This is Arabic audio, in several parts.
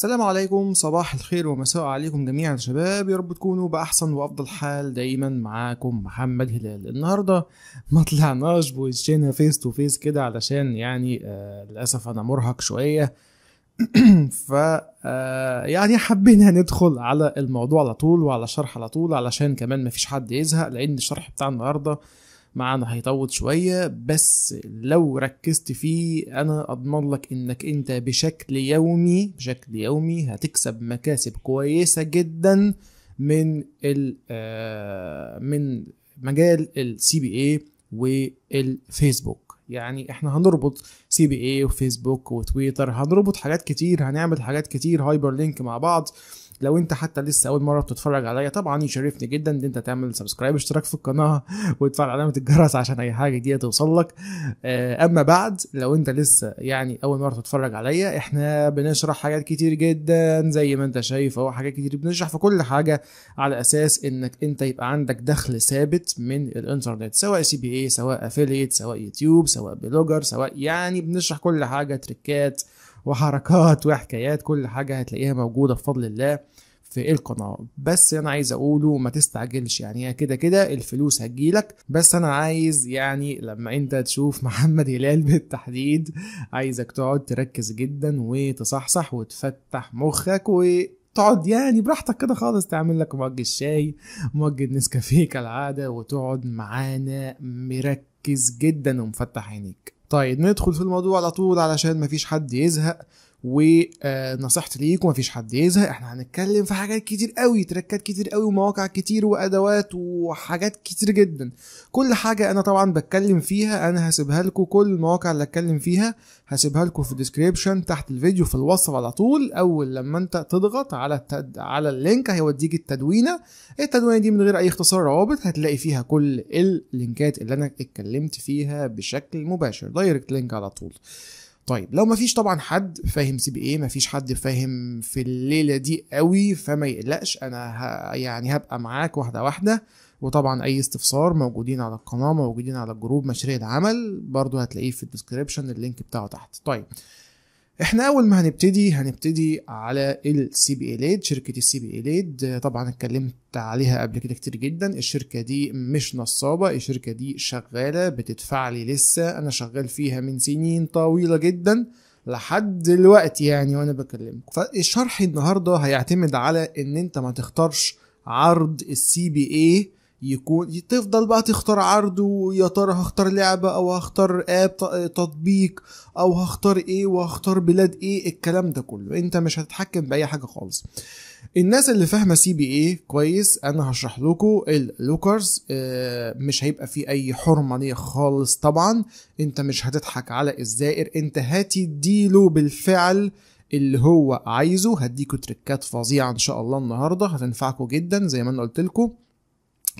السلام عليكم صباح الخير ومساء عليكم جميعا شباب يا رب تكونوا باحسن وافضل حال دايما معاكم محمد هلال النهارده ما طلعناش بوشنا فيس تو فيس كده علشان يعني آه للاسف انا مرهق شويه ف آه، يعني حبينا ندخل على الموضوع على طول وعلى شرح على طول علشان كمان مفيش حد يزهق لان الشرح بتاع النهارده مع انه هيطول شوية بس لو ركزت فيه انا اضمن لك انك انت بشكل يومي بشكل يومي هتكسب مكاسب كويسة جدا من ال آه، من مجال السي بي اي والفيسبوك يعني احنا هنربط سي بي اي وفيسبوك وتويتر هنربط حاجات كتير هنعمل حاجات كتير هايبر لينك مع بعض لو انت حتى لسه اول مره بتتفرج عليا طبعا يشرفني جدا ان انت تعمل سبسكرايب اشتراك في القناه وتفعل علامه الجرس عشان اي حاجه جديده توصل لك آه، اما بعد لو انت لسه يعني اول مره تتفرج عليا احنا بنشرح حاجات كتير جدا زي ما انت شايف اهو حاجات كتير بنشرح في كل حاجه على اساس انك انت يبقى عندك دخل ثابت من الانترنت سواء سي بي اي سواء افيليت سواء يوتيوب سواء بلوجر سواء يعني بنشرح كل حاجه تريكات وحركات وحكايات كل حاجه هتلاقيها موجوده بفضل الله في القناه بس انا عايز اقوله ما تستعجلش يعني هي كده كده الفلوس هتجيلك بس انا عايز يعني لما انت تشوف محمد هلال بالتحديد عايزك تقعد تركز جدا وتصحصح وتفتح مخك و تقعد يعني براحتك كده خالص تعمل لك مج الشاي مج النسكافيه كالعاده وتقعد معانا مركز جدا ومفتح عينيك طيب ندخل في الموضوع على طول علشان مفيش حد يزهق ونصيحتي ليكم مفيش حد يزهق احنا هنتكلم في حاجات كتير قوي تركات كتير قوي ومواقع كتير وادوات وحاجات كتير جدا كل حاجه انا طبعا بتكلم فيها انا هسيبها لكم كل المواقع اللي اتكلم فيها هسيبها لكم في الديسكريبشن تحت الفيديو في الوصف على طول اول لما انت تضغط على التد... على اللينك هيوديك التدوينه التدوينه دي من غير اي اختصار روابط هتلاقي فيها كل اللينكات اللي انا اتكلمت فيها بشكل مباشر دايركت لينك على طول طيب لو مفيش طبعا حد فاهم سي بي اي مفيش حد فاهم في الليله دي قوي فما يقلقش انا ه... يعني هبقى معاك واحده واحده وطبعا اي استفسار موجودين على القناه موجودين على الجروب مشاريع العمل برضو هتلاقيه في الديسكريبشن اللينك بتاعه تحت طيب احنا اول ما هنبتدي هنبتدي على السي بي ليد شركه السي بي ليد طبعا اتكلمت عليها قبل كده كتير جدا الشركه دي مش نصابه الشركه دي شغاله بتدفع لي لسه انا شغال فيها من سنين طويله جدا لحد دلوقتي يعني وانا بكلمك فالشرح النهارده هيعتمد على ان انت ما تختارش عرض السي بي اي يكون تفضل بقى تختار عرض ويا ترى هختار لعبة او هختار اب تطبيق او هختار ايه وهختار بلاد ايه الكلام ده كله انت مش هتتحكم باي حاجة خالص الناس اللي فاهمه سي بي اي كويس انا هشرح لكم اللوكرز آه، مش هيبقى فيه اي حرمه ليه خالص طبعا انت مش هتضحك على الزائر انت له بالفعل اللي هو عايزه هديكوا تريكات فظيعه ان شاء الله النهارده هتنفعكم جدا زي ما انا قلت لكم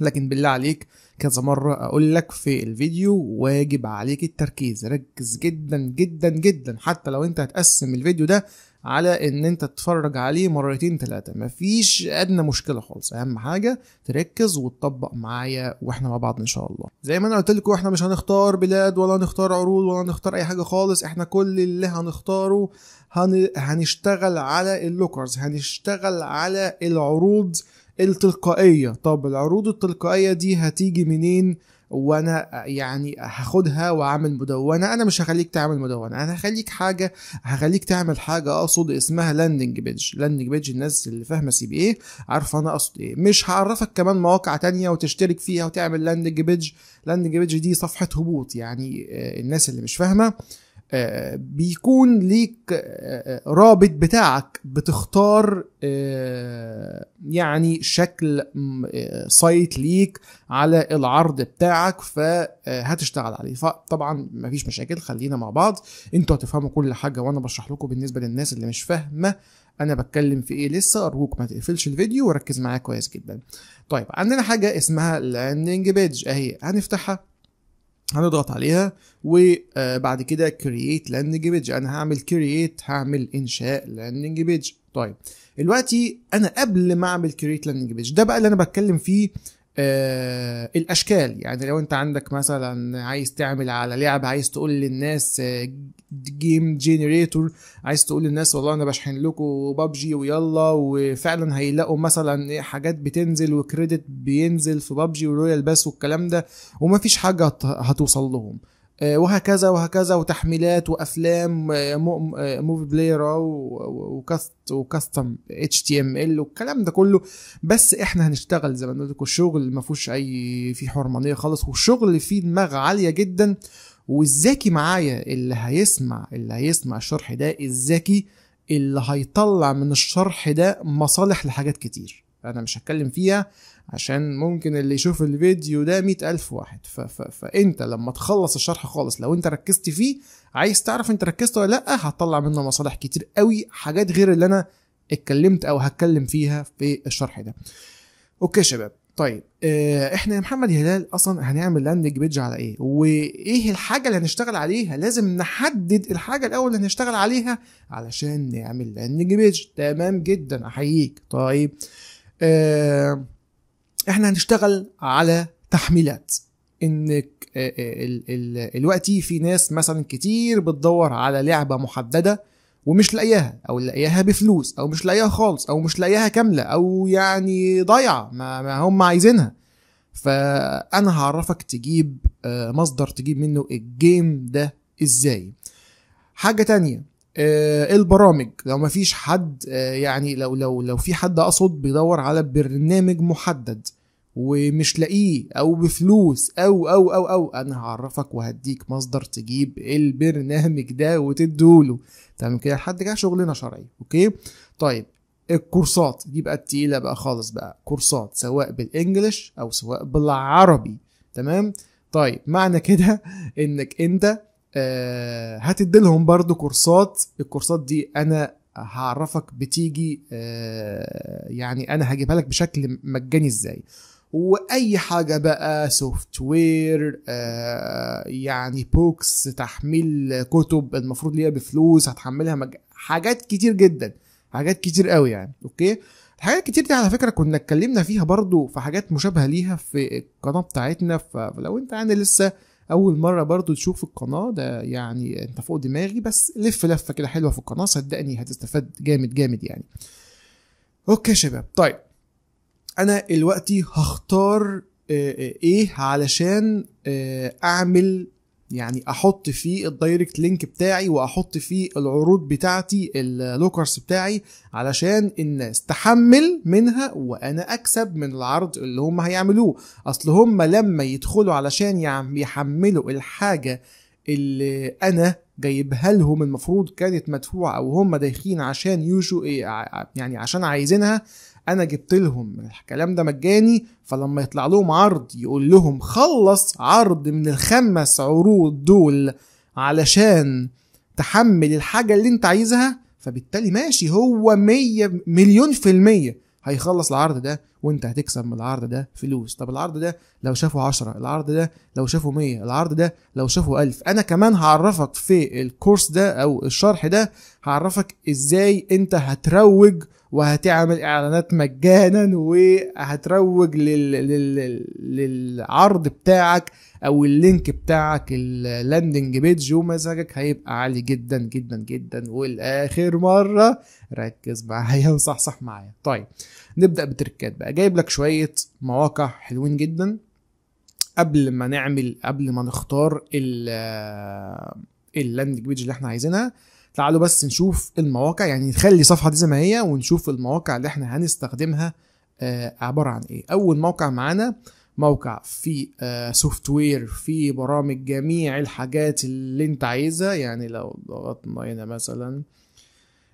لكن بالله عليك كذا مرة أقول لك في الفيديو واجب عليك التركيز ركز جدا جدا جدا حتى لو أنت هتقسم الفيديو ده على إن أنت تتفرج عليه مرتين تلاتة مفيش أدنى مشكلة خالص أهم حاجة تركز وتطبق معايا وإحنا مع بعض إن شاء الله زي ما أنا قلت لكم إحنا مش هنختار بلاد ولا هنختار عروض ولا هنختار أي حاجة خالص إحنا كل اللي هنختاره هن... هنشتغل على اللوكرز هنشتغل على العروض التلقائيه طب العروض التلقائيه دي هتيجي منين وانا يعني هاخدها واعمل مدونه انا مش هخليك تعمل مدونه انا هخليك حاجه هخليك تعمل حاجه اقصد اسمها لاندنج بيج لاندنج بيج الناس اللي فاهمه سي بي ايه عارفه انا اقصد ايه مش هعرفك كمان مواقع تانية وتشترك فيها وتعمل لاندنج بيج لاندنج بيج دي صفحه هبوط يعني آه، الناس اللي مش فاهمه بيكون ليك آه، آه، رابط بتاعك بتختار آه، يعني شكل سايت ليك على العرض بتاعك فهتشتغل عليه فطبعا مفيش مشاكل خلينا مع بعض انتوا هتفهموا كل حاجه وانا بشرح لكم بالنسبه للناس اللي مش فاهمه انا بتكلم في ايه لسه ارجوك ما تقفلش الفيديو وركز معايا كويس جدا طيب عندنا حاجه اسمها لاندنج بيج اهي هنفتحها هنضغط عليها وبعد آه، كده كرييت لاندنج بيج انا هعمل كرييت هعمل انشاء لاندنج بيج طيب دلوقتي انا قبل ما اعمل كرييت لاندنج بيج ده بقى اللي انا بتكلم فيه آه، الاشكال يعني لو انت عندك مثلا عايز تعمل على لعبه عايز تقول للناس جيم آه، جينيريتور عايز تقول للناس والله انا بشحن لكم بابجي ويلا وفعلا هيلاقوا مثلا حاجات بتنزل وكريدت بينزل في بابجي ورويال باس والكلام ده ومفيش حاجه هتوصل لهم آه، وهكذا وهكذا وتحميلات وافلام آه، موفي بلاير آه، وكاست وكاستم اتش تي ام ال والكلام ده كله بس احنا هنشتغل زي ما قلت لكم الشغل ما فيهوش اي في حرمانيه خالص والشغل فيه دماغ عاليه جدا والذكي معايا اللي هيسمع اللي هيسمع الشرح ده الذكي اللي هيطلع من الشرح ده مصالح لحاجات كتير انا مش هتكلم فيها عشان ممكن اللي يشوف الفيديو ده مئة ألف واحد ف ف فأنت لما تخلص الشرح خالص لو أنت ركزت فيه عايز تعرف أنت ركزت ولا لأ هتطلع منه مصالح كتير قوي حاجات غير اللي أنا اتكلمت أو هتكلم فيها في الشرح ده أوكي شباب طيب آه، احنا يا محمد هلال اصلا هنعمل لاندنج بيج على ايه وايه الحاجه اللي هنشتغل عليها لازم نحدد الحاجه الاول اللي هنشتغل عليها علشان نعمل لاندنج بيج تمام جدا احييك طيب آه، احنا هنشتغل على تحميلات انك آه، آه، الوقتي في ناس مثلا كتير بتدور على لعبه محدده ومش لاقياها او لاقياها بفلوس او مش لاقياها خالص او مش لاقياها كامله او يعني ضايعه ما, ما هم عايزينها فانا هعرفك تجيب مصدر تجيب منه الجيم ده ازاي حاجه تانية آه، البرامج لو ما فيش حد آه، يعني لو لو لو في حد اقصد بيدور على برنامج محدد ومش لاقيه او بفلوس او او او او انا هعرفك وهديك مصدر تجيب البرنامج ده وتدوله تمام كده لحد كده شغلنا شرعي اوكي طيب الكورسات دي بقى التقيله بقى خالص بقى كورسات سواء بالانجلش او سواء بالعربي تمام طيب معنى كده انك انت آه، هتدي لهم برضو كورسات الكورسات دي انا هعرفك بتيجي آه، يعني انا هجيبها لك بشكل مجاني ازاي واي حاجه بقى سوفت وير آه، يعني بوكس تحميل كتب المفروض ليها بفلوس هتحملها مج... حاجات كتير جدا حاجات كتير قوي يعني اوكي الحاجات كتير دي على فكره كنا اتكلمنا فيها برضو في حاجات مشابهه ليها في القناه بتاعتنا فلو انت يعني لسه اول مره برضو تشوف القناه ده يعني انت فوق دماغي بس لف لفه كده حلوه في القناه صدقني هتستفاد جامد جامد يعني اوكي شباب طيب انا الوقتي هختار آه، آه، ايه علشان آه، اعمل يعني احط فيه الدايركت لينك بتاعي واحط فيه العروض بتاعتي اللوكرز بتاعي علشان الناس تحمل منها وانا اكسب من العرض اللي هم هيعملوه اصل هم لما يدخلوا علشان يحملوا الحاجه اللي انا جايبها لهم المفروض كانت مدفوعه او هم داخلين عشان يوشو إيه، يعني عشان عايزينها انا جبت لهم الكلام ده مجاني فلما يطلع لهم عرض يقول لهم خلص عرض من الخمس عروض دول علشان تحمل الحاجة اللي انت عايزها فبالتالي ماشي هو مية مليون في المية هيخلص العرض ده وانت هتكسب من العرض ده فلوس طب العرض ده لو شافه عشرة العرض ده لو شافه مية العرض ده لو شافه ألف انا كمان هعرفك في الكورس ده او الشرح ده هعرفك ازاي انت هتروج وهتعمل اعلانات مجانا وهتروج لل... لل... للعرض بتاعك او اللينك بتاعك اللاندنج بيج ومزاجك هيبقى عالي جدا جدا جدا والاخر مره ركز معايا وصحصح معايا طيب نبدا بتركات بقى جايب لك شويه مواقع حلوين جدا قبل ما نعمل قبل ما نختار اللاندنج بيج اللي احنا عايزينها تعالوا بس نشوف المواقع يعني نخلي الصفحه دي زي ما هي ونشوف المواقع اللي احنا هنستخدمها آه، عباره عن ايه اول موقع معانا موقع في سوفت آه، وير في برامج جميع الحاجات اللي انت عايزها يعني لو ضغطنا هنا مثلا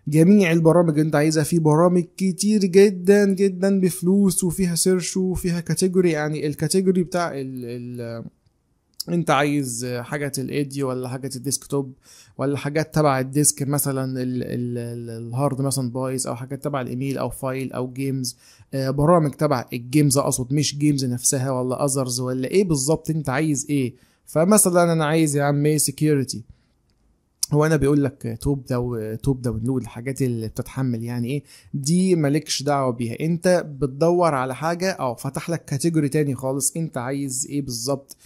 جميع البرامج اللي انت عايزها في برامج كتير جدا جدا بفلوس وفيها سيرش وفيها كاتيجوري يعني الكاتيجوري بتاع ال ال انت عايز حاجه الايديو ولا حاجه توب ولا حاجات تبع الديسك مثلا الهارد مثلا بايظ او حاجات تبع الايميل او فايل او جيمز آه، برامج تبع الجيمز اقصد مش جيمز نفسها ولا اذرز ولا ايه بالظبط انت عايز ايه فمثلا انا عايز يا عم ايه سكيورتي هو انا بيقول لك توب ده توب داونلود الحاجات اللي بتتحمل يعني ايه دي مالكش دعوه بيها انت بتدور على حاجه او فتح لك كاتيجوري تاني خالص انت عايز ايه بالظبط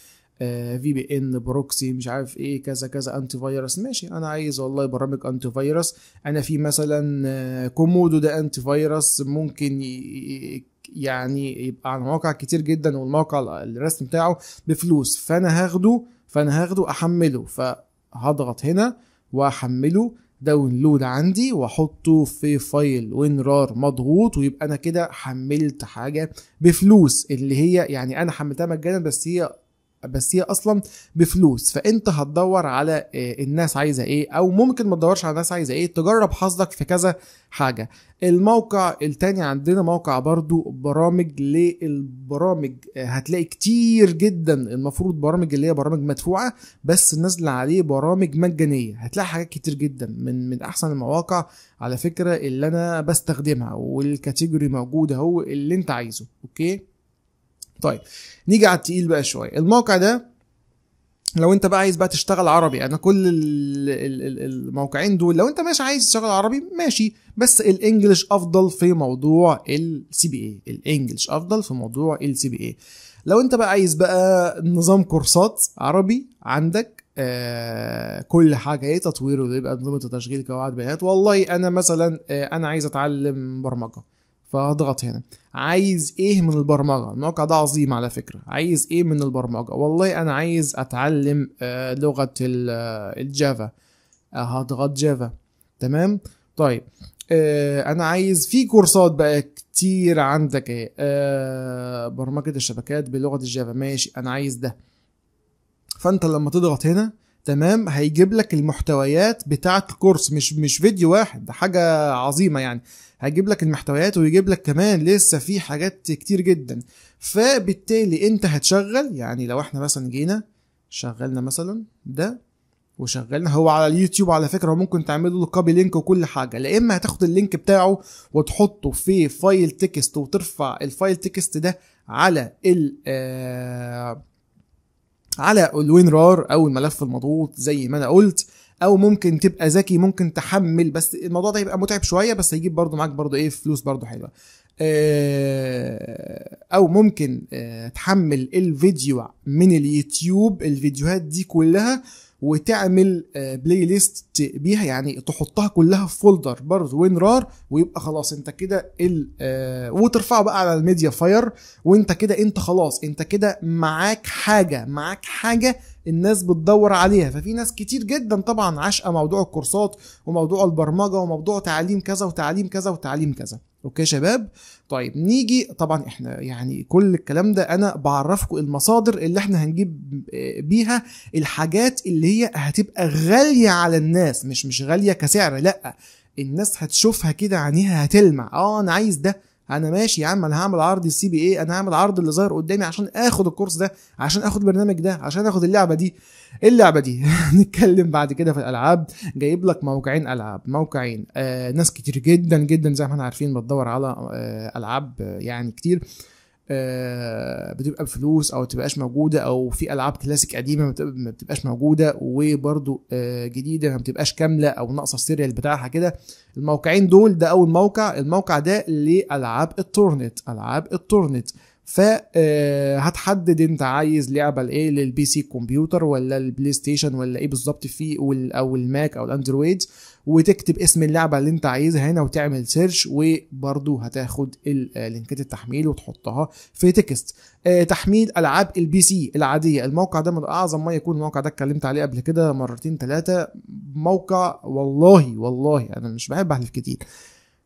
في بي ان بروكسي مش عارف ايه كذا كذا انتي فيروس ماشي انا عايز والله برامج انتي فيروس انا في مثلا كومودو آه، ده انتي فيروس ممكن يعني يبقى على مواقع كتير جدا والموقع الرسم بتاعه بفلوس فانا هاخده فانا هاخده احمله فهضغط هنا واحمله داونلود عندي واحطه في فايل وين رار مضغوط ويبقى انا كده حملت حاجه بفلوس اللي هي يعني انا حملتها مجانا بس هي بس هي اصلا بفلوس فانت هتدور على آه، الناس عايزه ايه او ممكن ما تدورش على الناس عايزه ايه تجرب حظك في كذا حاجه الموقع التاني عندنا موقع برضو برامج للبرامج آه، هتلاقي كتير جدا المفروض برامج اللي هي برامج مدفوعه بس نازله عليه برامج مجانيه هتلاقي حاجات كتير جدا من من احسن المواقع على فكره اللي انا بستخدمها والكاتيجوري موجود اهو اللي انت عايزه اوكي طيب نيجي على التقيل بقى شويه الموقع ده لو انت بقى عايز بقى تشتغل عربي انا يعني كل الموقعين دول لو انت مش عايز تشتغل عربي ماشي بس الانجليش افضل في موضوع السي بي اي الانجليش افضل في موضوع السي بي اي لو انت بقى عايز بقى نظام كورسات عربي عندك آه كل حاجه ايه تطوير ويبقى نظام تشغيل قواعد بيانات والله انا مثلا آه انا عايز اتعلم برمجه فاضغط هنا عايز ايه من البرمجه الموقع ده عظيم على فكره عايز ايه من البرمجه والله انا عايز اتعلم آه، لغه آه، الجافا آه، هضغط جافا تمام طيب انا عايز في كورسات بقى كتير عندك ايه برمجه الشبكات بلغه الجافا ماشي انا عايز ده فانت لما تضغط هنا تمام هيجيب لك المحتويات بتاعه الكورس مش مش فيديو واحد ده حاجه عظيمه يعني هيجيب لك المحتويات ويجيب لك كمان لسه في حاجات كتير جدا فبالتالي انت هتشغل يعني لو احنا مثلا جينا شغلنا مثلا ده وشغلنا هو على اليوتيوب على فكره ممكن تعمل له كوبي لينك وكل حاجه لا اما هتاخد اللينك بتاعه وتحطه في فايل تكست وترفع الفايل تكست ده على ال آه، على على رار او الملف المضغوط زي ما انا قلت او ممكن تبقى ذكي ممكن تحمل بس الموضوع ده هيبقى متعب شويه بس هيجيب برضو معاك برضو ايه فلوس برضو حلوه آه، او ممكن آه، تحمل الفيديو من اليوتيوب الفيديوهات دي كلها وتعمل بلاي آه، ليست بيها يعني تحطها كلها في فولدر برضه وين رار ويبقى خلاص انت كده آه، وترفعه بقى على الميديا فاير وانت كده انت خلاص انت كده معاك حاجه معاك حاجه الناس بتدور عليها ففي ناس كتير جدا طبعا عاشقه موضوع الكورسات وموضوع البرمجه وموضوع تعليم كذا وتعليم كذا وتعليم كذا اوكي شباب طيب نيجي طبعا احنا يعني كل الكلام ده انا بعرفكم المصادر اللي احنا هنجيب آه، بيها الحاجات اللي هي هتبقى غاليه على الناس مش مش غاليه كسعر لا الناس هتشوفها كده عينيها هتلمع اه انا عايز ده انا ماشي يا عم انا هعمل عرض السي بي اي انا هعمل عرض اللي ظاهر قدامي عشان اخد الكورس ده عشان اخد البرنامج ده عشان اخد اللعبه دي إيه اللعبه دي نتكلم بعد كده في الالعاب جايب لك موقعين العاب موقعين آه ناس كتير جدا جدا زي ما احنا عارفين بتدور على آه العاب آه، يعني كتير آه، بتبقى بفلوس او تبقاش موجوده او في العاب كلاسيك قديمه ما بتبقاش موجوده وبرده آه، جديده ما بتبقاش كامله او ناقصه السيريال بتاعها كده الموقعين دول ده اول موقع الموقع ده لالعاب التورنت العاب التورنت فهتحدد آه، انت عايز لعبه لايه للبي سي كمبيوتر ولا البلاي ستيشن ولا ايه بالظبط فيه او الماك او الاندرويد وتكتب اسم اللعبه اللي انت عايزها هنا وتعمل سيرش وبرده هتاخد لينكات التحميل وتحطها في تكست آه، تحميل العاب البي سي العاديه الموقع ده من اعظم ما يكون الموقع ده اتكلمت عليه قبل كده مرتين ثلاثه موقع والله والله انا مش بحب احلف كتير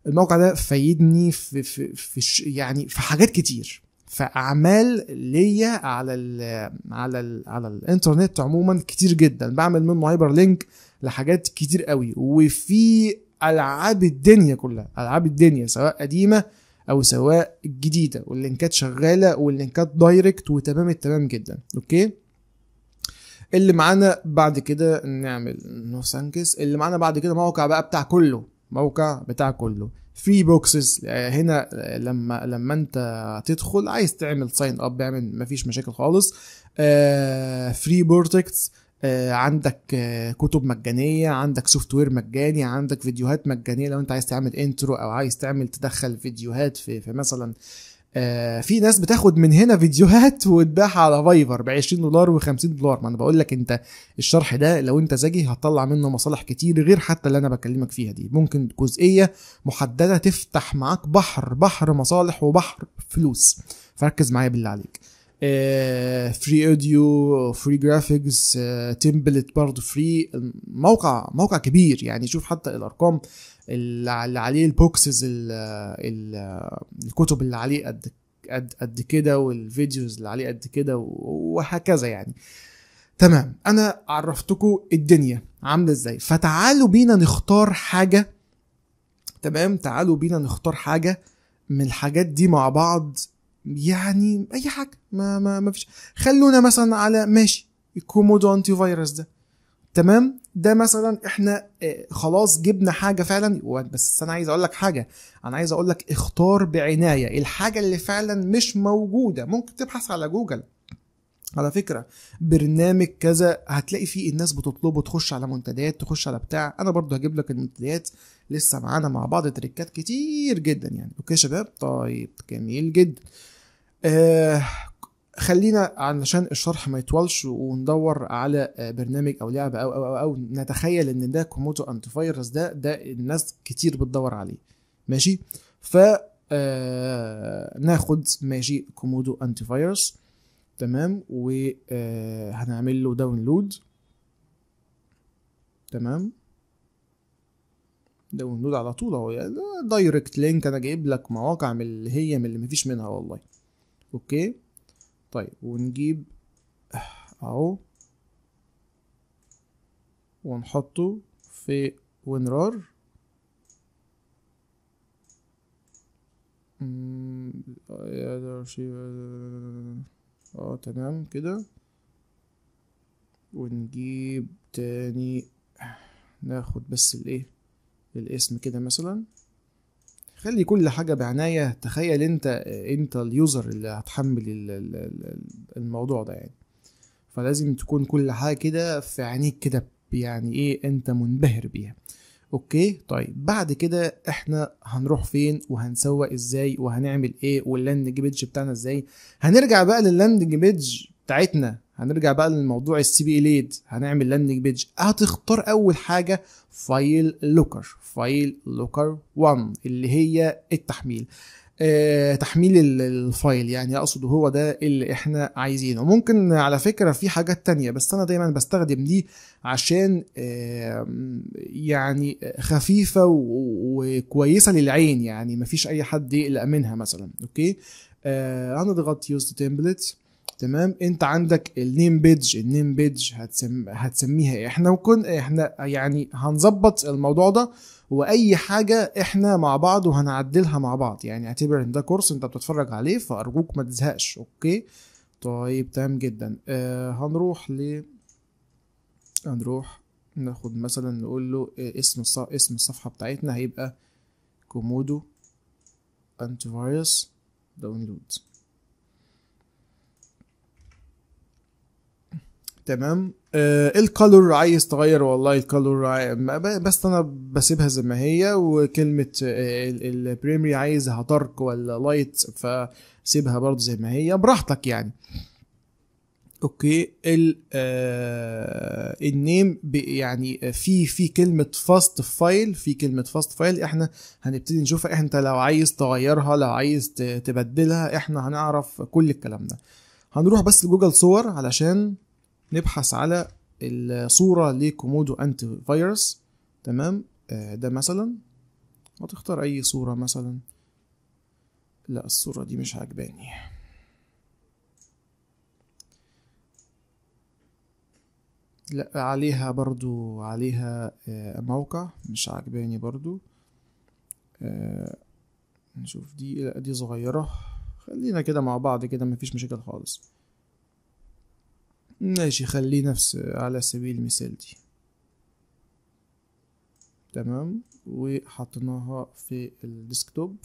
الموقع ده فايدني في, في, في يعني في حاجات كتير في اعمال ليا على ال على ال على الانترنت عموما كتير جدا بعمل منه هايبر لينك لحاجات كتير قوي وفي العاب الدنيا كلها العاب الدنيا سواء قديمه او سواء جديده واللينكات شغاله واللينكات دايركت وتمام التمام جدا اوكي اللي معانا بعد كده نعمل نو سانكس اللي معانا بعد كده موقع بقى بتاع كله موقع بتاع كله فري بوكسز هنا لما لما انت تدخل عايز تعمل ساين اب اعمل مفيش مشاكل خالص فري آه، بورتكتس آه، عندك آه، كتب مجانيه عندك سوفت وير مجاني عندك فيديوهات مجانيه لو انت عايز تعمل انترو او عايز تعمل تدخل فيديوهات في, في مثلا آه، في ناس بتاخد من هنا فيديوهات وتباعها على فايفر ب 20 دولار و50 دولار ما انا بقول لك انت الشرح ده لو انت زجي هتطلع منه مصالح كتير غير حتى اللي انا بكلمك فيها دي ممكن جزئيه محدده تفتح معاك بحر بحر مصالح وبحر فلوس فركز معايا بالله عليك فري اوديو فري جرافيكس تمبلت برضه فري موقع موقع كبير يعني شوف حتى الارقام اللي عليه البوكسز الكتب اللي عليه قد قد قد كده والفيديوز اللي عليه قد كده وهكذا يعني تمام انا عرفتكم الدنيا عامله ازاي فتعالوا بينا نختار حاجه تمام تعالوا بينا نختار حاجه من الحاجات دي مع بعض يعني اي حاجه ما ما ما فيش خلونا مثلا على ماشي الكومودو انتي فيروس ده تمام ده مثلا احنا آه، خلاص جبنا حاجه فعلا بس انا عايز اقول لك حاجه انا عايز اقول لك اختار بعنايه الحاجه اللي فعلا مش موجوده ممكن تبحث على جوجل على فكره برنامج كذا هتلاقي فيه الناس بتطلبه تخش على منتديات تخش على بتاع انا برضو هجيب لك المنتديات لسه معانا مع بعض تريكات كتير جدا يعني اوكي يا شباب طيب جميل جدا آه خلينا علشان الشرح ما يطولش وندور على آه، برنامج او لعبه او او او, أو نتخيل ان ده كوموتو انتي فايروس ده ده الناس كتير بتدور عليه ماشي ف آه، ناخد ماشي كومودو انتي فايروس تمام وهنعمل آه، له داونلود تمام داونلود على طول اهو يعني دايركت لينك انا جايب لك مواقع من اللي هي من اللي مفيش منها والله اوكي طيب ونجيب اهو ونحطه في وينرار اه تمام كده ونجيب تاني ناخد بس الايه الاسم كده مثلا خلي كل حاجه بعنايه تخيل انت انت اليوزر اللي هتحمل الموضوع ده يعني فلازم تكون كل حاجه كده في عينيك كده يعني ايه انت منبهر بيها اوكي طيب بعد كده احنا هنروح فين وهنسوق ازاي وهنعمل ايه واللاندنج بيدج بتاعنا ازاي هنرجع بقى للاندنج بيدج بتاعتنا هنرجع بقى للموضوع السي بي ليد هنعمل لاندنج بيج هتختار اول حاجه فايل لوكر فايل لوكر 1 اللي هي التحميل آه، تحميل الفايل يعني اقصد هو ده اللي احنا عايزينه ممكن على فكره في حاجات تانية بس انا دايما بستخدم دي عشان آه يعني خفيفه وكويسه للعين يعني مفيش اي حد يقلق منها مثلا اوكي آه هنضغط يوز تمبلت تمام انت عندك النيم بيدج النيم بيدج هتسم... هتسميها إيه؟ احنا وكن احنا يعني هنظبط الموضوع ده واي حاجه احنا مع بعض وهنعدلها مع بعض يعني اعتبر ان ده كورس انت بتتفرج عليه فارجوك ما تزهقش اوكي طيب تمام جدا آه هنروح ل هنروح ناخد مثلا نقول له آه، اسم الص... اسم الصفحه بتاعتنا هيبقى كومودو انتي فيروس داونلود تمام آه الكالور عايز تغير والله الكالور بس انا بسيبها زي ما هي وكلمه آه، البريمري عايزها دارك ولا لايت فسيبها برضه زي ما هي براحتك يعني اوكي ال آه النيم يعني آه، في في كلمه فاست فايل في كلمه فاست فايل احنا هنبتدي نشوفها انت لو عايز تغيرها لو عايز تبدلها احنا هنعرف كل الكلام ده هنروح بس لجوجل صور علشان نبحث على الصورة لكومودو أنتي فيروس تمام آه، ده مثلا هتختار أي صورة مثلا لا الصورة دي مش عجباني لا عليها برضو عليها آه، موقع مش عجباني برضو آه، نشوف دي لا دي صغيرة خلينا كده مع بعض كده مفيش مشاكل خالص ماشي خليه نفس على سبيل المثال دي تمام وحطيناها في الديسكتوب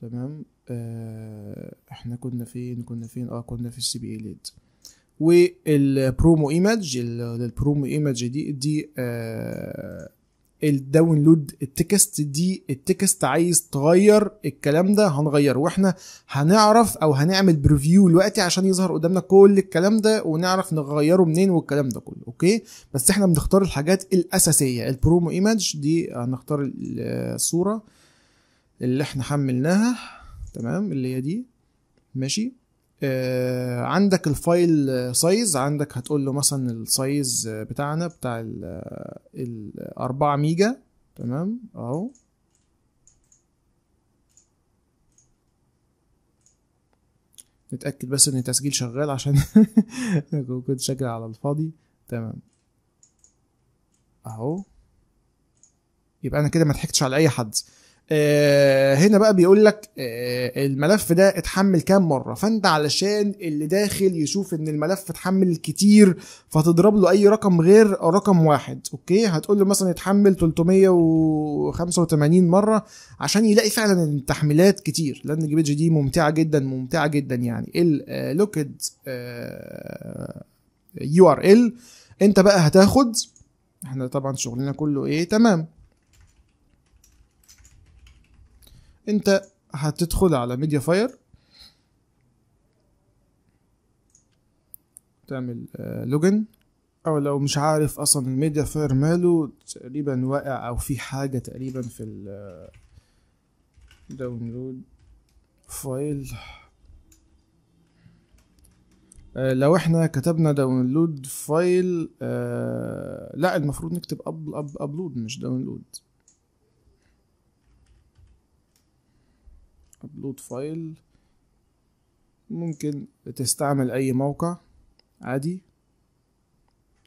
تمام آه احنا كنا فين كنا فين اه كنا في السي بي اي ليد والبرومو ايمج البرومو ايمج دي دي آه الداونلود التكست دي التكست عايز تغير الكلام ده هنغيره واحنا هنعرف او هنعمل بريفيو دلوقتي عشان يظهر قدامنا كل الكلام ده ونعرف نغيره منين والكلام ده كله اوكي بس احنا بنختار الحاجات الاساسيه البرومو ايمج دي هنختار الصوره اللي احنا حملناها تمام اللي هي دي ماشي آه، عندك الفايل سايز عندك هتقول له مثلا السايز بتاعنا بتاع ال 4 ميجا تمام اهو نتاكد بس ان التسجيل شغال عشان كنت شغال على الفاضي تمام اهو يبقى انا كده ما ضحكتش على اي حد آه، هنا بقى بيقول لك آه، الملف ده اتحمل كام مره فانت علشان اللي داخل يشوف ان الملف اتحمل كتير فتضرب له اي رقم غير رقم واحد اوكي هتقول له مثلا اتحمل 385 مره عشان يلاقي فعلا التحميلات كتير لان جي بي جي دي ممتعه جدا ممتعه جدا يعني اللوكد يو ار ال آه، انت بقى هتاخد احنا طبعا شغلنا كله ايه تمام انت هتدخل على ميديا فاير تعمل لوجن آه، او لو مش عارف اصلا الميديا فاير ماله تقريبا واقع او في حاجه تقريبا في ال داونلود آه، فايل آه، لو احنا كتبنا داونلود فايل لا المفروض نكتب أب أب ابلود مش داونلود ابلود فايل ممكن تستعمل اي موقع عادي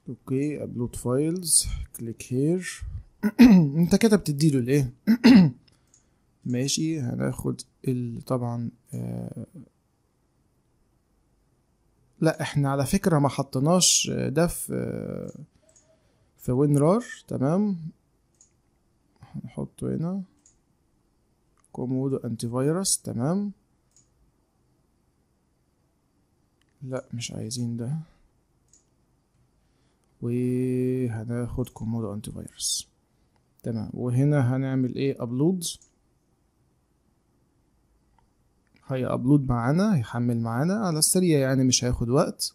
اوكي ابلود فايلز كليك هير انت كده بتديله الايه ماشي هناخد ال طبعا آه لا احنا على فكرة ما حطناش آه، ده في آه في رار تمام هنحطه هنا كومودو انتي فيروس تمام لا مش عايزين ده وهناخد كومودو انتي فيروس تمام وهنا هنعمل ايه ابلود هي ابلود معانا هيحمل معانا على السريع يعني مش هياخد وقت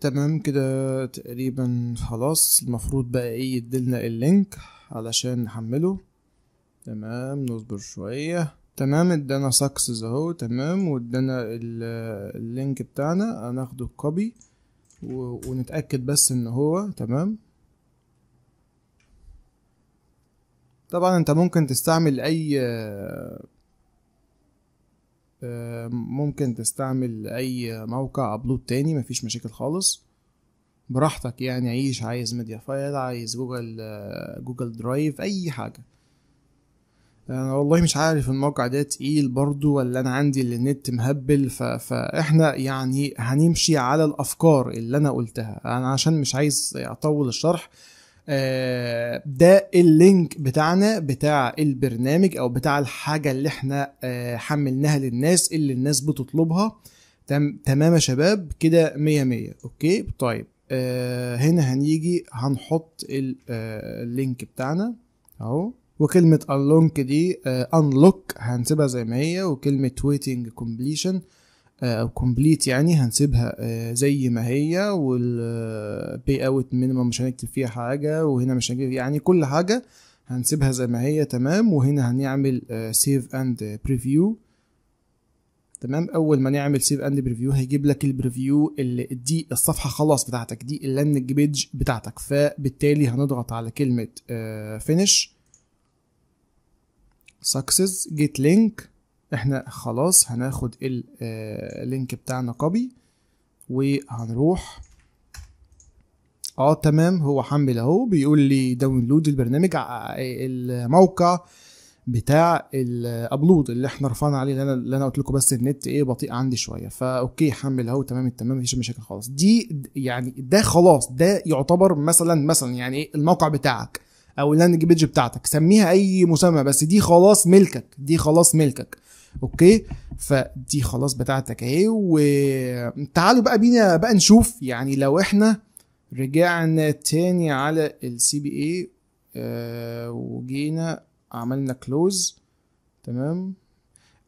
تمام كده تقريبا خلاص المفروض بقى ايه يديلنا اللينك علشان نحمله تمام نصبر شوية تمام ادانا سكسز اهو تمام وادانا اللينك بتاعنا هناخده كوبي ونتأكد بس ان هو تمام طبعا انت ممكن تستعمل اي آه، ممكن تستعمل اي موقع ابلود تاني مفيش مشاكل خالص براحتك يعني عيش عايز ميديا فايل عايز جوجل جوجل درايف اي حاجه انا والله مش عارف الموقع ده تقيل برضو ولا انا عندي اللي النت مهبل ف... فاحنا يعني هنمشي على الافكار اللي انا قلتها انا عشان مش عايز اطول الشرح آه، ده اللينك بتاعنا بتاع البرنامج او بتاع الحاجة اللي احنا آه، حملناها للناس اللي الناس بتطلبها تمام يا شباب كده مية مية اوكي طيب آه، هنا هنيجي هنحط اللينك بتاعنا اهو وكلمة unlock دي آه، unlock هنسيبها زي ما هي وكلمة waiting completion آه، او complete يعني هنسيبها آه، زي ما هي والبي payout minimum مش هنكتب فيها حاجه وهنا مش هنكتب يعني كل حاجه هنسيبها زي ما هي تمام وهنا هنعمل save and preview تمام اول ما نعمل سيف اند بريفيو هيجيب لك البريفيو اللي دي الصفحه خلاص بتاعتك دي اللاندنج بيج بتاعتك فبالتالي هنضغط على كلمه فينيش success get link احنا خلاص هناخد اللينك آه، بتاعنا كوبي وهنروح اه تمام هو حمل اهو بيقول لي داونلود البرنامج آه، الموقع بتاع الابلود آه، اللي احنا رفعنا عليه اللي انا اللي انا قلت لكم بس النت ايه بطيء عندي شويه فاوكي حمل اهو تمام التمام مفيش مشاكل خالص دي يعني ده خلاص ده يعتبر مثلا مثلا يعني ايه الموقع بتاعك او اللاندنج بيج بتاعتك سميها اي مسمى بس دي خلاص ملكك دي خلاص ملكك اوكي فدي خلاص بتاعتك اهي وتعالوا بقى بينا بقى نشوف يعني لو احنا رجعنا تاني على السي بي اي آه، وجينا عملنا كلوز تمام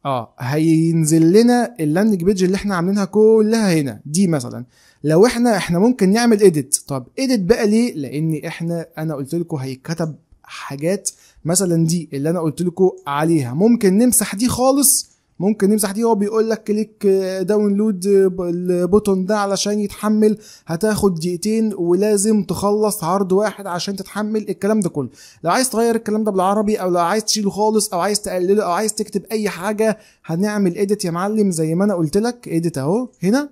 اه هينزل لنا اللاندنج بيج اللي احنا عاملينها كلها هنا دي مثلا لو احنا احنا ممكن نعمل ايديت طب ايديت بقى ليه لان احنا انا قلت لكم هيتكتب حاجات مثلا دي اللي انا قلت لكم عليها ممكن نمسح دي خالص ممكن نمسح دي هو بيقول لك كليك آه، داونلود آه، البوتون ده علشان يتحمل هتاخد دقيقتين ولازم تخلص عرض واحد عشان تتحمل الكلام ده كله لو عايز تغير الكلام ده بالعربي او لو عايز تشيله خالص او عايز تقلله او عايز تكتب اي حاجه هنعمل ايديت يا معلم زي ما انا قلت لك ايديت اهو هنا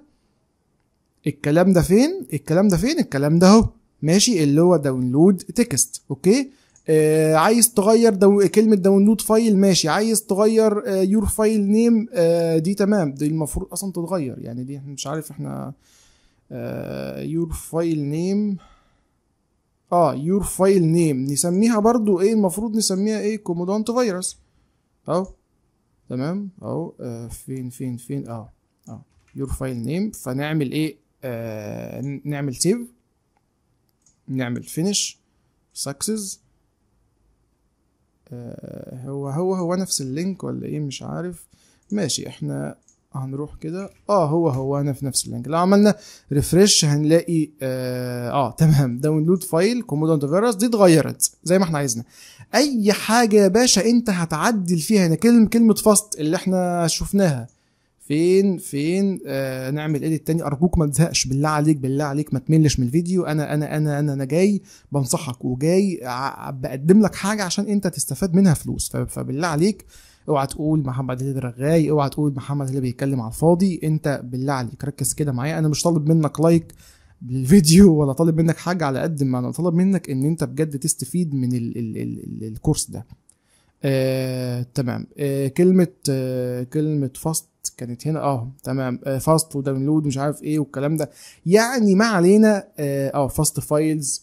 الكلام ده فين الكلام ده فين الكلام ده اهو ماشي اللي هو داونلود تكست اوكي آه عايز تغير دو... كلمه داونلود فايل ماشي عايز تغير آه يور فايل نيم آه دي تمام دي المفروض اصلا تتغير يعني دي مش عارف احنا آه يور فايل نيم اه يور فايل نيم نسميها برضو ايه المفروض نسميها ايه كومودانت فيروس اهو تمام اهو آه، فين فين فين اه اه يور فايل نيم فنعمل ايه آه نعمل سيف نعمل فينش سكسس آه، هو هو هو نفس اللينك ولا ايه مش عارف ماشي احنا هنروح كده اه هو هو انا في نفس اللينك لو عملنا ريفرش هنلاقي اه, آه تمام داونلود فايل كومودو انتي فيروس دي اتغيرت زي ما احنا عايزنا اي حاجه يا باشا انت هتعدل فيها هنا يعني كلمه كلمه فاست اللي احنا شفناها فين فين آه نعمل ايديت تاني ارجوك ما تزهقش بالله عليك بالله عليك ما تملش من الفيديو انا انا انا انا انا جاي بنصحك وجاي بقدم لك حاجه عشان انت تستفاد منها فلوس فبالله عليك اوعى تقول محمد اللي رغاي اوعى تقول محمد اللي بيتكلم على الفاضي انت بالله عليك ركز كده معايا انا مش طالب منك لايك للفيديو ولا طالب منك حاجه على قد ما انا طالب منك ان انت بجد تستفيد من الكورس ده آه، تمام آه، كلمة آه، كلمة فاست كانت هنا اه تمام آه، فاست وداونلود مش عارف ايه والكلام ده يعني ما علينا اه, آه، فاست فايلز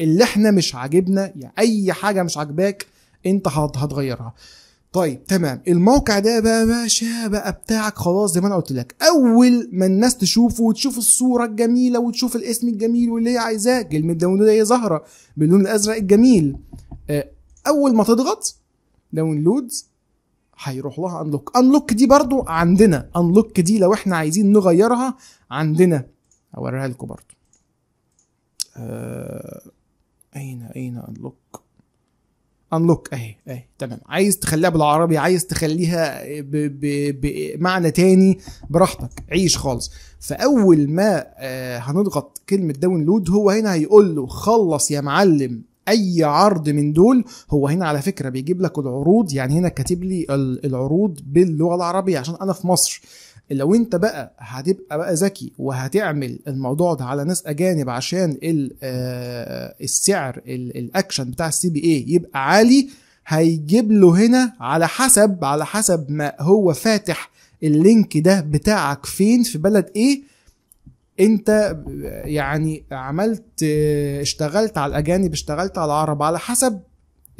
اللي احنا مش عاجبنا يعني اي حاجة مش عاجباك انت هتغيرها طيب تمام الموقع ده بقى باشا بقى بتاعك خلاص زي ما انا قلت لك اول ما الناس تشوفه وتشوف الصوره الجميله وتشوف الاسم الجميل واللي هي عايزاه كلمه داونلود هي زهرة باللون الازرق الجميل آه، اول ما تضغط داونلودز هيروح لها انلوك انلوك دي برضو عندنا انلوك دي لو احنا عايزين نغيرها عندنا اوريها لكم برضو آه، اين اين انلوك انلوك اهي اهي تمام عايز تخليها بالعربي عايز تخليها بمعنى تاني براحتك عيش خالص فاول ما آه، هنضغط كلمه داونلود هو هنا هيقول له خلص يا معلم اي عرض من دول هو هنا على فكره بيجيب لك العروض يعني هنا كاتب لي العروض باللغه العربيه عشان انا في مصر لو انت بقى هتبقى بقى ذكي وهتعمل الموضوع ده على ناس اجانب عشان آه، السعر الاكشن بتاع السي بي اي يبقى عالي هيجيب له هنا على حسب على حسب ما هو فاتح اللينك ده بتاعك فين في بلد ايه انت يعني عملت اشتغلت على الاجانب اشتغلت على العرب على حسب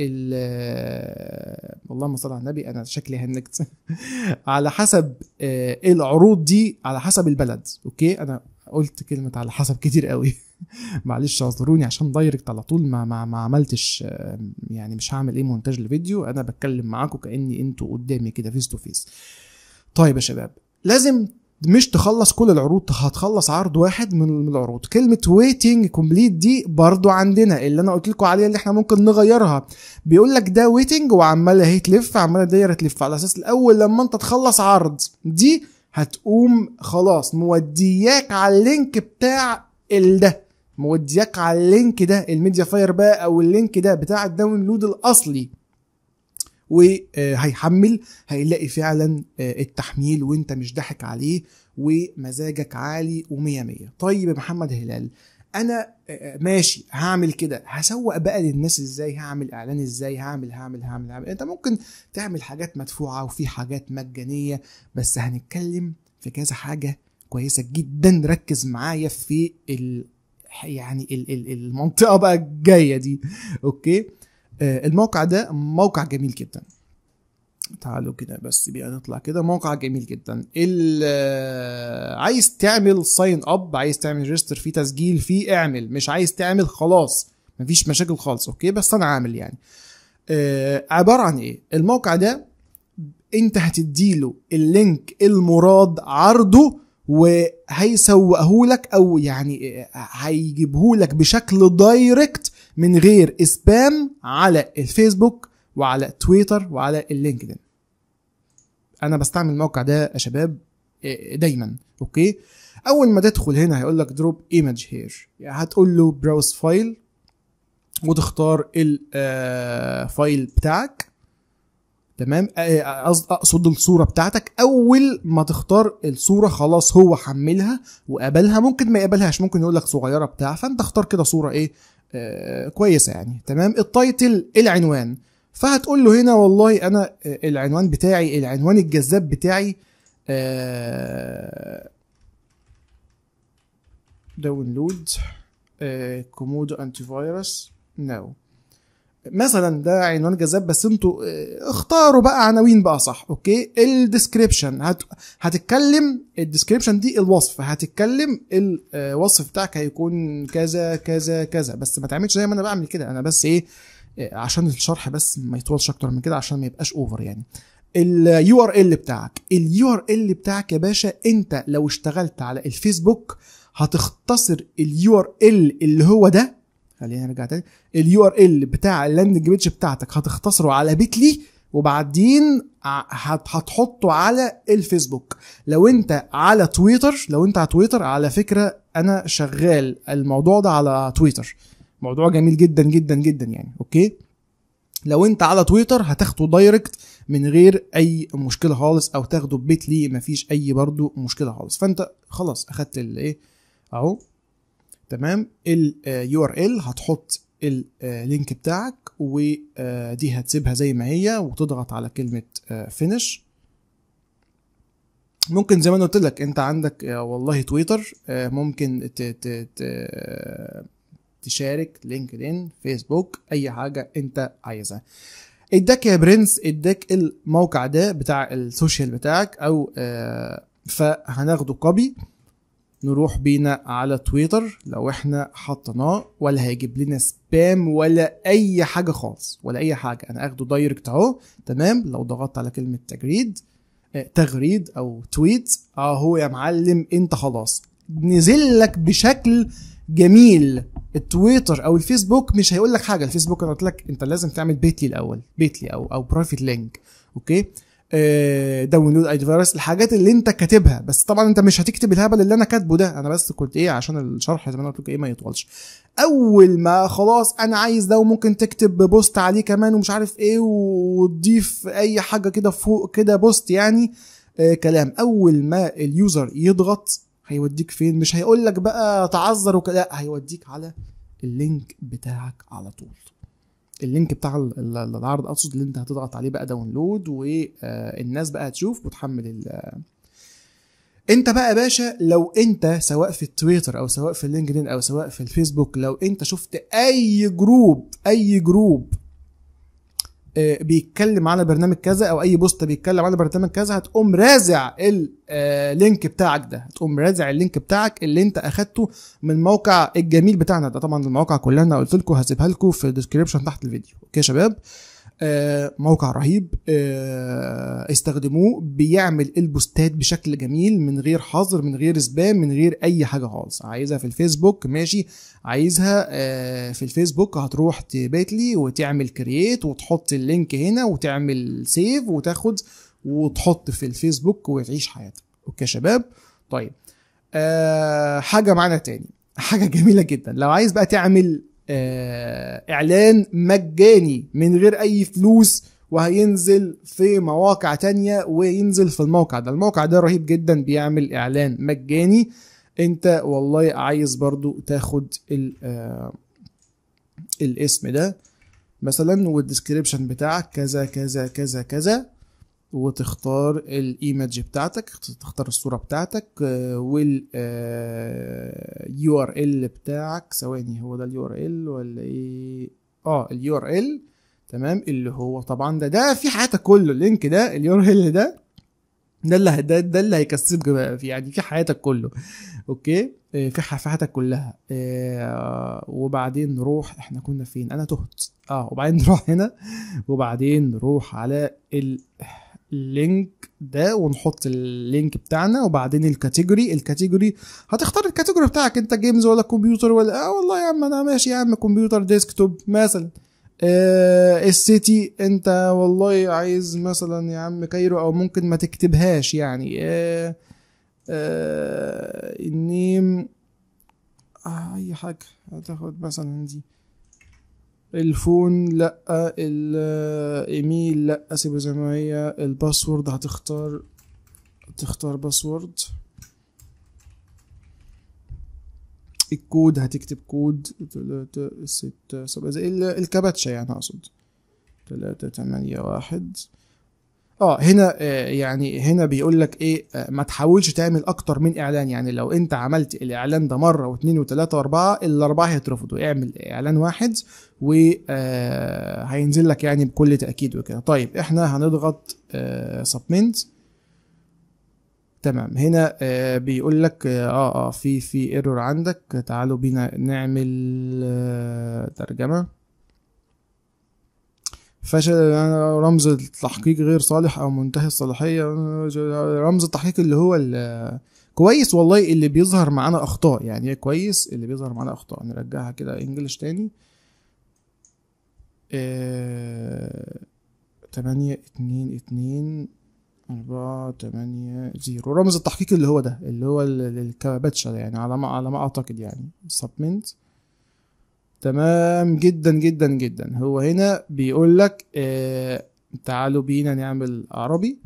ال آه، اللهم صل على النبي انا شكلي هنكت على حسب آه، العروض دي على حسب البلد اوكي انا قلت كلمه على حسب كتير قوي معلش اعذروني عشان دايركت على طول ما, ما, ما عملتش آه، يعني مش هعمل ايه مونتاج لفيديو انا بتكلم معاكم كاني انتوا قدامي كده فيس تو فيس طيب يا شباب لازم مش تخلص كل العروض هتخلص عرض واحد من العروض كلمه ويتنج كومبليت دي برضو عندنا اللي انا قلت لكم عليها اللي احنا ممكن نغيرها بيقول لك ده ويتنج وعماله هي تلف عماله دايره تلف على اساس الاول لما انت تخلص عرض دي هتقوم خلاص مودياك على اللينك بتاع ده مودياك على اللينك ده الميديا فاير بقى او اللينك ده بتاع الداونلود الاصلي وهيحمل هيلاقي فعلا آه، التحميل وانت مش ضاحك عليه ومزاجك عالي ومية مية طيب يا محمد هلال انا آه، آه، ماشي هعمل كده هسوق بقى للناس ازاي هعمل اعلان ازاي هعمل هعمل هعمل هعمل انت ممكن تعمل حاجات مدفوعه وفي حاجات مجانيه بس هنتكلم في كذا حاجه كويسه جدا ركز معايا في ال... يعني ال... المنطقه بقى الجايه دي اوكي آه، الموقع ده موقع جميل جدا تعالوا كده بس بقى نطلع كده موقع جميل جدا آه، عايز تعمل ساين اب عايز تعمل ريجستر في تسجيل فيه اعمل مش عايز تعمل خلاص مفيش مشاكل خالص اوكي بس انا عامل يعني آه عباره عن ايه الموقع ده انت هتديله اللينك المراد عرضه وهيسوقهولك او يعني آه، هيجيبهولك بشكل دايركت من غير سبام على الفيسبوك وعلى تويتر وعلى اللينكدين انا بستعمل الموقع ده يا شباب آه، دايما اوكي اول ما تدخل هنا هيقول لك دروب ايمج هير هتقول له براوز فايل وتختار الفايل آه، بتاعك تمام آه، اقصد الصوره بتاعتك اول ما تختار الصوره خلاص هو حملها وقابلها ممكن ما يقبلهاش ممكن يقول لك صغيره بتاع فانت اختار كده صوره ايه آه، كويسه يعني تمام التايتل العنوان فهتقول له هنا والله انا آه، العنوان بتاعي العنوان الجذاب بتاعي آه، داونلود كومودو انتي فايروس نو مثلا ده عنوان جذاب بس انتوا آه، اختاروا بقى عناوين بقى صح اوكي الديسكريبشن هت... هتتكلم الديسكريبشن دي الوصف هتتكلم الوصف آه، بتاعك هيكون كذا كذا كذا بس ما تعملش زي ما انا بعمل كده انا بس ايه آه، عشان الشرح بس ما يطولش اكتر من كده عشان ما يبقاش اوفر يعني اليو ار ال بتاعك اليو ار ال بتاعك يا باشا انت لو اشتغلت على الفيسبوك هتختصر اليو ار ال اللي هو ده خلينا نرجع تاني اليو ار ال بتاع اللاندنج بيج بتاعتك هتختصره على بيتلي وبعدين هتحطه على الفيسبوك لو انت على تويتر لو انت على تويتر على فكره انا شغال الموضوع ده على تويتر موضوع جميل جدا جدا جدا يعني اوكي لو انت على تويتر هتاخده دايركت من غير اي مشكله خالص او تاخده ببيت ليه مفيش اي برضو مشكله خالص فانت خلاص اخدت الايه اهو تمام اليو آه، ار ال هتحط اللينك آه، بتاعك ودي آه، هتسيبها زي ما هي وتضغط على كلمه فينش ممكن زي ما انا قلت لك انت عندك والله تويتر ممكن تشارك لينكد ان فيسبوك اي حاجه انت عايزها اداك يا برنس اداك الموقع ده بتاع السوشيال بتاعك او فهناخده كوبي نروح بينا على تويتر لو احنا حطيناه ولا هيجيب لنا سبام ولا اي حاجه خالص ولا اي حاجه انا اخده دايركت اهو تمام لو ضغطت على كلمه تجريد آه، تغريد او تويت اهو يا معلم انت خلاص نزل لك بشكل جميل التويتر او الفيسبوك مش هيقول لك حاجه الفيسبوك انا قلت لك انت لازم تعمل بيتلي الاول بيتلي او او برايفت لينك اوكي داونلود اي فيروس الحاجات اللي انت كاتبها بس طبعا انت مش هتكتب الهبل اللي انا كاتبه ده انا بس كنت ايه عشان الشرح زي ما انا قلت ايه ما يطولش اول ما خلاص انا عايز ده وممكن تكتب بوست عليه كمان ومش عارف ايه وتضيف اي حاجه كده فوق كده بوست يعني آه كلام اول ما اليوزر يضغط هيوديك فين مش هيقول لك بقى تعذر وكده لا هيوديك على اللينك بتاعك على طول اللينك بتاع العرض اقصد اللي انت هتضغط عليه بقى داونلود والناس آه، بقى هتشوف وتحمل آه. انت بقى باشا لو انت سواء في التويتر او سواء في اللينكدين او سواء في الفيسبوك لو انت شفت اي جروب اي جروب آه، بيتكلم على برنامج كذا او اي بوست بيتكلم على برنامج كذا هتقوم رازع اللينك آه، بتاعك ده هتقوم رازع اللينك بتاعك اللي انت اخدته من موقع الجميل بتاعنا ده طبعا المواقع كلها انا قلت لكم هسيبها لكم في الديسكريبشن تحت الفيديو اوكي يا شباب آه، موقع رهيب آه، استخدموه بيعمل البوستات بشكل جميل من غير حظر من غير سبام من غير اي حاجه خالص عايزها في الفيسبوك ماشي عايزها آه، في الفيسبوك هتروح تبيتلي وتعمل كرييت وتحط اللينك هنا وتعمل سيف وتاخد وتحط في الفيسبوك وتعيش حياتك اوكي يا شباب طيب حاجه معنا تاني حاجه جميله جدا لو عايز بقى تعمل آه، اعلان مجاني من غير اي فلوس وهينزل في مواقع تانية وينزل في الموقع ده الموقع ده رهيب جدا بيعمل اعلان مجاني انت والله عايز برضو تاخد آه، الاسم ده مثلا والديسكريبشن بتاعك كذا كذا كذا كذا وتختار الايمج بتاعتك تختار الصوره بتاعتك آه، وال آه، يو ار ال بتاعك ثواني هو ده اليو ار ال ولا ايه اه اليو ار ال تمام اللي هو طبعا ده ده في حياتك كله اللينك ده اليو ار ال ده ده اللي ده, ده اللي هيكسبك بقى في يعني في حياتك كله اوكي آه، في حياتك كلها وبعدين نروح احنا كنا فين انا تهت اه وبعدين نروح هنا وبعدين نروح على ال اللينك ده ونحط اللينك بتاعنا وبعدين الكاتيجوري الكاتيجوري هتختار الكاتيجوري بتاعك انت جيمز ولا كمبيوتر ولا اه والله يا عم انا ماشي يا عم كمبيوتر ديسك توب مثلا آه السيتي انت والله عايز مثلا يا عم كايرو او ممكن ما تكتبهاش يعني آه آه النيم آه اي حاجه هتاخد مثلا دي الفون لا الايميل لا سيب زي ما هي الباسورد هتختار تختار باسورد الكود هتكتب كود تلاتة ستة سبعة زي الكباتشة يعني أقصد تلاتة تمانية واحد اه هنا آه، يعني هنا بيقول لك ايه آه، ما تحاولش تعمل اكتر من اعلان يعني لو انت عملت الاعلان ده مره واثنين وثلاثه واربعه الاربعه هيترفضوا اعمل اعلان واحد وهينزل آه، لك يعني بكل تاكيد وكده طيب احنا هنضغط سبمنت تمام هنا بيقول لك اه اه في في ايرور عندك تعالوا بينا نعمل ترجمه فشل يعني رمز التحقيق غير صالح او منتهي الصلاحيه رمز التحقيق اللي هو كويس والله اللي بيظهر معانا اخطاء يعني إيه كويس اللي بيظهر معانا اخطاء نرجعها كده انجلش تاني آه، تمانية اتنين اتنين أربعة تمانية زيرو رمز التحقيق اللي هو ده اللي هو ده يعني على ما على ما أعتقد يعني سبمنت تمام جدا جدا جدا هو هنا بيقول لك آه تعالوا بينا نعمل عربي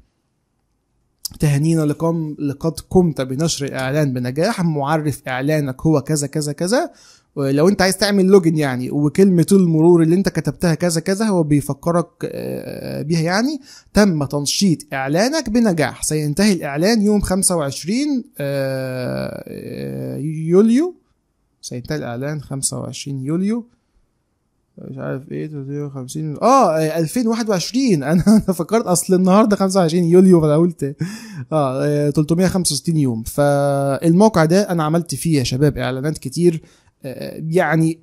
تهنينا لكم لقد قمت بنشر اعلان بنجاح معرف اعلانك هو كذا كذا كذا لو انت عايز تعمل لوجن يعني وكلمة المرور اللي انت كتبتها كذا كذا هو بيفكرك آه، بيها يعني تم تنشيط اعلانك بنجاح سينتهي الاعلان يوم 25 آه، آه، يوليو سيتم الإعلان 25 يوليو مش عارف ايه 350 اه 2021 آه، انا انا فكرت اصل النهارده 25 يوليو فانا قلت اه 365 آه، يوم فالموقع ده انا عملت فيه يا شباب اعلانات كتير آه، يعني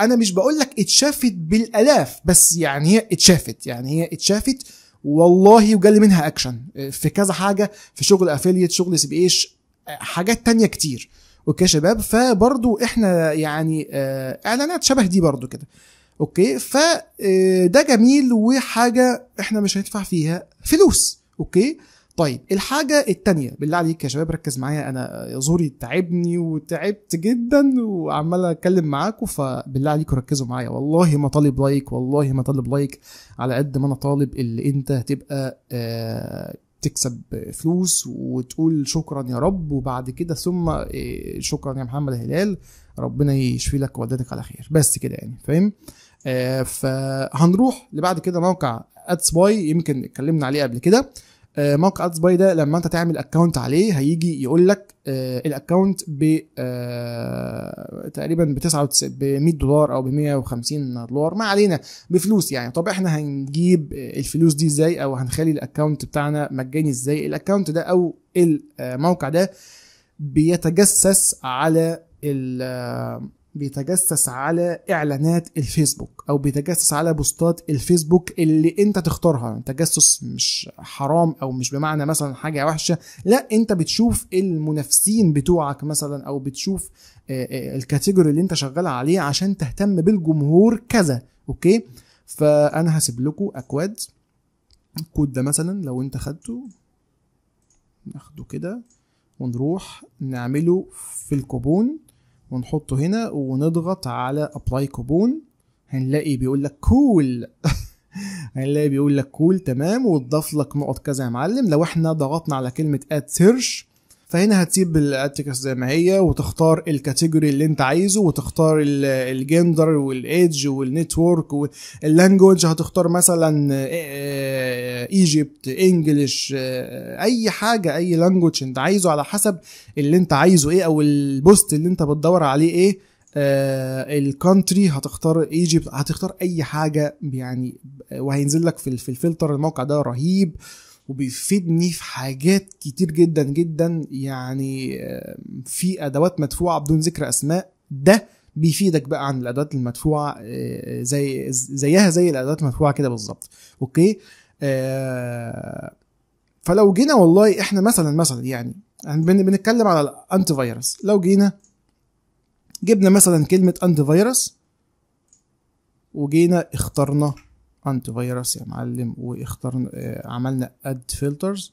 انا مش بقول لك اتشافت بالالاف بس يعني هي اتشافت يعني هي اتشافت والله وجالي منها اكشن في كذا حاجه في شغل افيليت شغل سي بي ايش حاجات تانية كتير اوكي شباب فبرضو احنا يعني آه، اعلانات شبه دي برضو كده اوكي فده آه، جميل وحاجه احنا مش هندفع فيها فلوس اوكي طيب الحاجة التانية بالله عليك يا شباب ركز معايا أنا زوري تعبني وتعبت جدا وعمال أتكلم معاكم فبالله عليكم ركزوا معايا والله ما طالب لايك والله ما طالب لايك على قد ما أنا طالب اللي أنت تبقى آه تكسب فلوس وتقول شكرا يا رب وبعد كده ثم آه، شكرا يا محمد هلال ربنا يشفي لك ويوديك على خير بس كده يعني فاهم آه، فهنروح لبعد كده موقع ادس باي يمكن اتكلمنا عليه قبل كده آه، موقع ادز باي ده لما انت تعمل اكونت عليه هيجي يقول لك الاكونت آه، ب آه، تقريبا ب 99 ب 100 دولار او ب 150 دولار ما علينا بفلوس يعني طب احنا هنجيب الفلوس دي ازاي او هنخلي الاكونت بتاعنا مجاني ازاي الاكونت ده او الموقع ده بيتجسس على بيتجسس على اعلانات الفيسبوك او بيتجسس على بوستات الفيسبوك اللي انت تختارها تجسس مش حرام او مش بمعنى مثلا حاجه وحشه لا انت بتشوف المنافسين بتوعك مثلا او بتشوف آه، آه، الكاتيجوري اللي انت شغال عليه عشان تهتم بالجمهور كذا اوكي فانا هسيب لكم اكواد الكود ده مثلا لو انت خدته ناخده كده ونروح نعمله في الكوبون ونحطه هنا ونضغط على ابلاي كوبون هنلاقي بيقول لك كول هنلاقي بيقول لك كول تمام وتضاف لك نقط كذا يا معلم لو احنا ضغطنا على كلمه اد سيرش فهنا هتسيب الاد زي ما هي وتختار الكاتيجوري اللي انت عايزه وتختار الجندر والايدج والنتورك واللانجوج هتختار مثلا ايجيبت آه، انجلش آه، آه، اي حاجه اي لانجوج انت عايزه على حسب اللي انت عايزه ايه او البوست اللي انت بتدور عليه ايه الكونتري هتختار ايجيبت هتختار اي حاجه يعني وهينزل لك في الفلتر الموقع ده رهيب آه وبيفيدني في حاجات كتير جدا جدا يعني في ادوات مدفوعه بدون ذكر اسماء ده بيفيدك بقى عن الادوات المدفوعه آه، زي زيها زي الادوات المدفوعه كده بالظبط اوكي آه، فلو جينا والله احنا مثلا مثلا يعني بنتكلم على الانتي فيروس لو جينا جبنا مثلا كلمه انتي فيروس وجينا اخترنا انتي فيروس يا معلم واخترنا آه، عملنا اد فلترز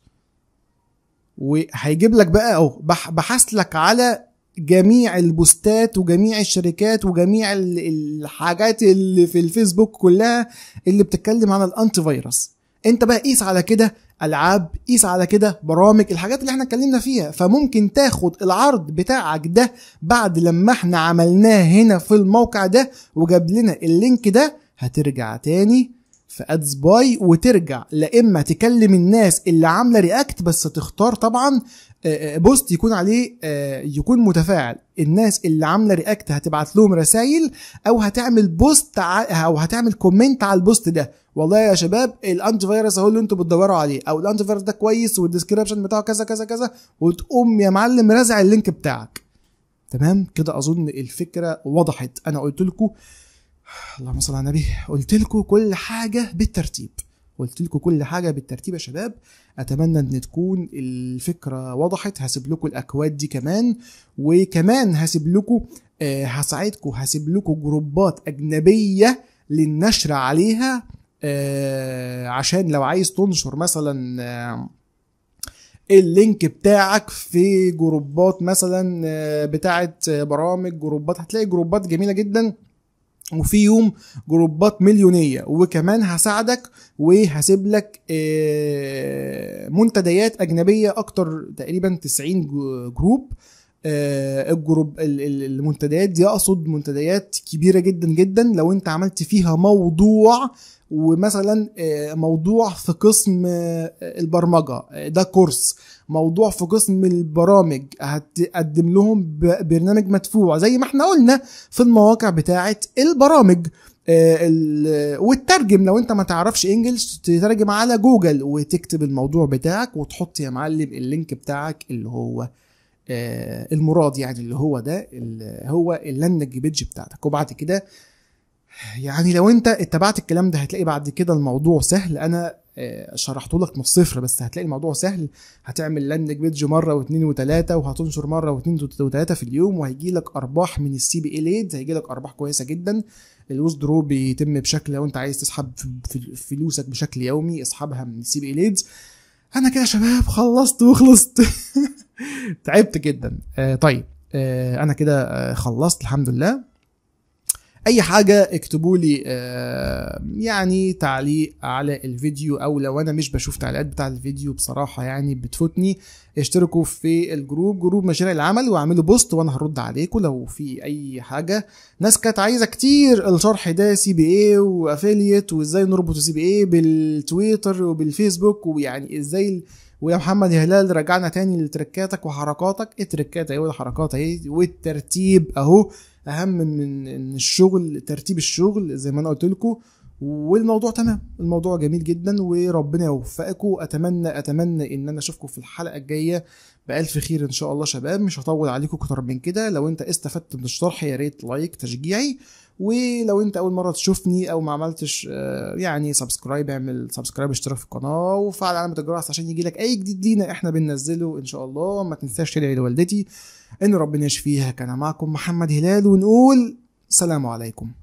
وهيجيب لك بقى اهو بحث لك على جميع البوستات وجميع الشركات وجميع الحاجات اللي في الفيسبوك كلها اللي بتتكلم عن الانتي فيروس انت بقى قيس على كده العاب قيس على كده برامج الحاجات اللي احنا اتكلمنا فيها فممكن تاخد العرض بتاعك ده بعد لما احنا عملناه هنا في الموقع ده وجاب لنا اللينك ده هترجع تاني في ادز باي وترجع لا اما تكلم الناس اللي عامله رياكت بس تختار طبعا آه، آه، بوست يكون عليه آه، يكون متفاعل الناس اللي عامله رياكت هتبعت لهم رسائل او هتعمل بوست او هتعمل كومنت على البوست ده والله يا شباب الانتي فايروس اهو اللي انتوا بتدوروا عليه او الانتي فايروس ده كويس والديسكربشن بتاعه كذا كذا كذا وتقوم يا معلم رازع اللينك بتاعك تمام كده اظن الفكره وضحت انا قلت لكم اللهم صل على النبي قلت لكم كل حاجه بالترتيب قلت لكم كل حاجه بالترتيب يا شباب اتمنى ان تكون الفكره وضحت هسيب لكم الاكواد دي كمان وكمان هسيب لكم آه، هساعدكم هسيب لكم جروبات اجنبيه للنشر عليها آه، عشان لو عايز تنشر مثلا آه، اللينك بتاعك في جروبات مثلا بتاعه برامج جروبات هتلاقي جروبات جميله جدا وفيهم جروبات مليونيه وكمان هساعدك وهسيب لك آه، منتديات اجنبيه اكتر تقريبا 90 جروب آه، الجروب المنتديات دي اقصد منتديات كبيره جدا جدا لو انت عملت فيها موضوع ومثلا آه، موضوع في قسم آه، البرمجه ده كورس موضوع في قسم البرامج هتقدم لهم برنامج مدفوع زي ما احنا قلنا في المواقع بتاعه البرامج والترجم لو انت ما تعرفش انجلش تترجم على جوجل وتكتب الموضوع بتاعك وتحط يا معلم اللينك بتاعك اللي هو آه، المراد يعني اللي هو ده اللي هو اللاندنج بيج بتاعتك وبعد كده يعني لو انت اتبعت الكلام ده هتلاقي بعد كده الموضوع سهل انا آه، شرحته لك من الصفر بس هتلاقي الموضوع سهل هتعمل لاندنج بيج مره واثنين وثلاثه وهتنشر مره واثنين وثلاثه في اليوم وهيجي لك ارباح من السي بي اي ليد هيجي لك ارباح كويسه جدا درو بيتم بشكل لو انت عايز تسحب فلوسك بشكل يومي اسحبها من السي بي اي ليدز انا كده يا شباب خلصت وخلصت تعبت جدا آه، طيب آه، انا كده آه، خلصت الحمد لله اي حاجه اكتبوا لي آه، يعني تعليق على الفيديو او لو انا مش بشوف تعليقات بتاع الفيديو بصراحه يعني بتفوتني اشتركوا في الجروب جروب مشاريع العمل واعملوا بوست وانا هرد عليكم لو في اي حاجه ناس كانت عايزه كتير الشرح ده سي بي اي وافيليت وازاي نربط سي بي اي بالتويتر وبالفيسبوك ويعني ازاي ويا محمد هلال رجعنا تاني لتركاتك وحركاتك التركات اهي والحركات اهي والترتيب اهو اهم من ان الشغل ترتيب الشغل زي ما انا قلت لكم والموضوع تمام الموضوع جميل جدا وربنا يوفقكم اتمنى اتمنى ان انا اشوفكم في الحلقه الجايه بالف خير ان شاء الله شباب مش هطول عليكم اكتر من كده لو انت استفدت من الشرح يا ريت لايك تشجيعي ولو انت اول مره تشوفني او ما عملتش آه، يعني سبسكرايب اعمل سبسكرايب اشترك في القناه وفعل علامه الجرس عشان يجيلك اي جديد لينا احنا بننزله ان شاء الله ما تنساش تدعي لوالدتي ان ربنا يشفيها كان معكم محمد هلال ونقول سلام عليكم